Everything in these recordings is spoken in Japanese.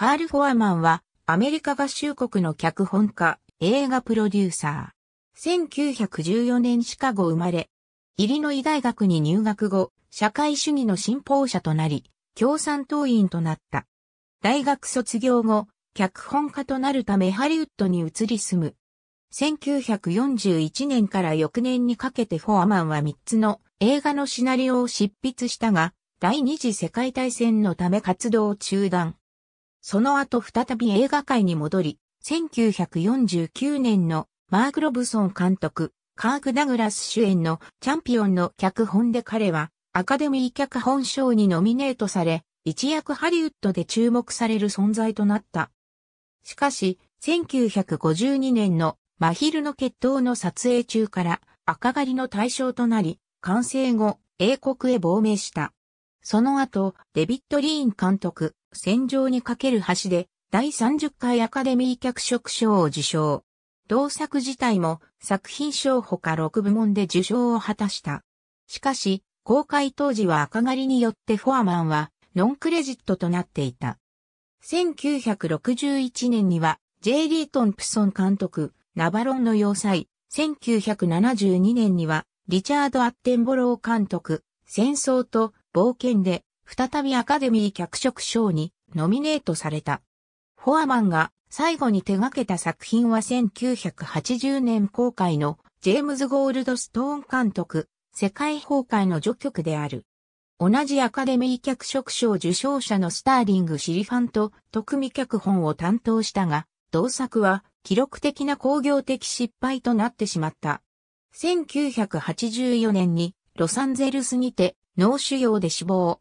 カール・フォアマンはアメリカ合衆国の脚本家、映画プロデューサー。1914年シカゴ生まれ、イリノイ大学に入学後、社会主義の信奉者となり、共産党員となった。大学卒業後、脚本家となるためハリウッドに移り住む。1941年から翌年にかけてフォアマンは3つの映画のシナリオを執筆したが、第二次世界大戦のため活動を中断。その後再び映画界に戻り、1949年のマーク・ロブソン監督、カーク・ダグラス主演のチャンピオンの脚本で彼はアカデミー脚本賞にノミネートされ、一躍ハリウッドで注目される存在となった。しかし、1952年の真昼の決闘の撮影中から赤狩りの対象となり、完成後、英国へ亡命した。その後、デビッド・リーン監督、戦場にかける橋で第30回アカデミー脚色賞を受賞。同作自体も作品賞ほか6部門で受賞を果たした。しかし、公開当時は赤狩りによってフォアマンはノンクレジットとなっていた。1961年には J. リートンプソン監督、ナバロンの要塞、1972年にはリチャード・アッテンボロー監督、戦争と冒険で再びアカデミー脚色賞にノミネートされた。フォアマンが最後に手掛けた作品は1980年公開のジェームズ・ゴールドストーン監督、世界崩壊の序曲である。同じアカデミー脚色賞受賞者のスターリング・シリファンと特味脚本を担当したが、同作は記録的な工業的失敗となってしまった。1984年にロサンゼルスにて脳腫瘍で死亡。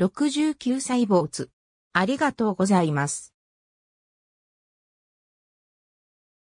69歳坊主。ありがとうございます。